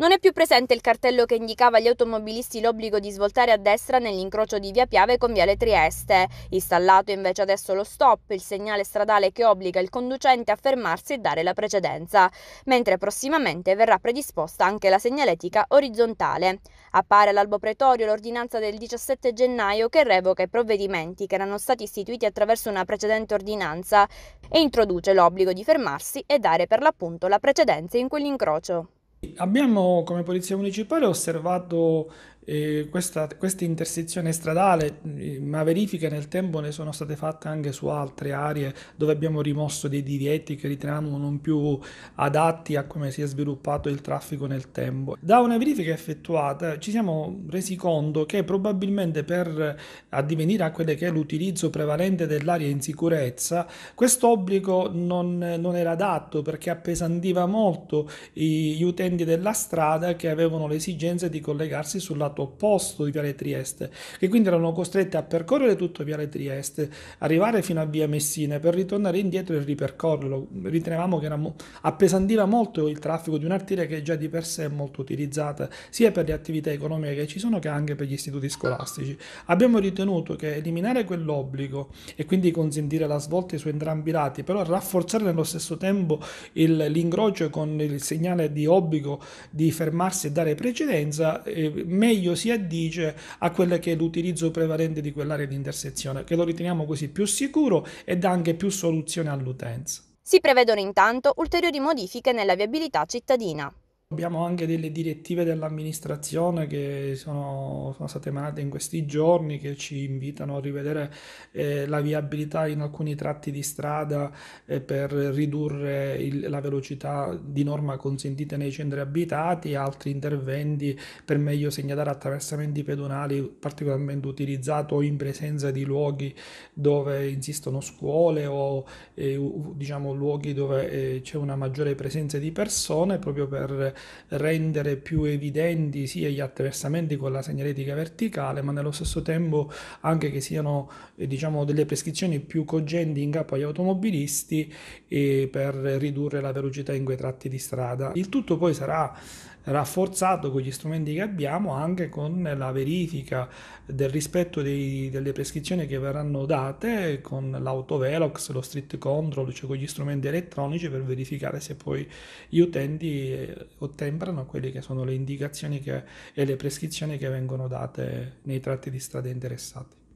Non è più presente il cartello che indicava agli automobilisti l'obbligo di svoltare a destra nell'incrocio di Via Piave con Viale Trieste. Installato invece adesso lo stop, il segnale stradale che obbliga il conducente a fermarsi e dare la precedenza, mentre prossimamente verrà predisposta anche la segnaletica orizzontale. Appare all'albo pretorio l'ordinanza del 17 gennaio che revoca i provvedimenti che erano stati istituiti attraverso una precedente ordinanza e introduce l'obbligo di fermarsi e dare per l'appunto la precedenza in quell'incrocio. Abbiamo come Polizia Municipale osservato eh, questa, questa, intersezione stradale, mm, ma verifiche nel tempo ne sono state fatte anche su altre aree dove abbiamo rimosso dei divieti che riteniamo non più adatti a come si è sviluppato il traffico nel tempo. Da una verifica effettuata ci siamo resi conto che probabilmente per addivenire a quello che è l'utilizzo prevalente dell'area in sicurezza, quest'obbligo non, non era adatto perché appesantiva molto gli utenti della strada che avevano l'esigenza di collegarsi sulla lato opposto di Viale Trieste, che quindi erano costrette a percorrere tutto Viale Trieste, arrivare fino a Via Messina per ritornare indietro e ripercorrerlo. Ritenevamo che mo appesantiva molto il traffico di un'artiglia che già di per sé è molto utilizzata, sia per le attività economiche che ci sono che anche per gli istituti scolastici. Abbiamo ritenuto che eliminare quell'obbligo e quindi consentire la svolta su entrambi i lati, però rafforzare nello stesso tempo l'incrocio con il segnale di obbligo di fermarsi e dare precedenza, eh, meglio Consiglio si addice a quello che è l'utilizzo prevalente di quell'area di intersezione, che lo riteniamo così più sicuro e dà anche più soluzione all'utenza. Si prevedono intanto ulteriori modifiche nella viabilità cittadina. Abbiamo anche delle direttive dell'amministrazione che sono, sono, state emanate in questi giorni che ci invitano a rivedere eh, la viabilità in alcuni tratti di strada eh, per ridurre il, la velocità di norma consentita nei centri abitati, altri interventi per meglio segnalare attraversamenti pedonali particolarmente utilizzati o in presenza di luoghi dove insistono scuole o eh, diciamo, luoghi dove eh, c'è una maggiore presenza di persone proprio per rendere più evidenti sia gli attraversamenti con la segnaletica verticale, ma nello stesso tempo anche che siano eh, diciamo, delle prescrizioni più cogenti in capo agli automobilisti eh, per ridurre la velocità in quei tratti di strada. Il tutto poi sarà rafforzato con gli strumenti che abbiamo anche con la verifica del rispetto dei, delle prescrizioni che verranno date con l'autovelox, lo street control, cioè con gli strumenti elettronici per verificare se poi gli utenti eh, ottemperano quelle che sono le indicazioni che, e le prescrizioni che vengono date nei tratti di strada interessati.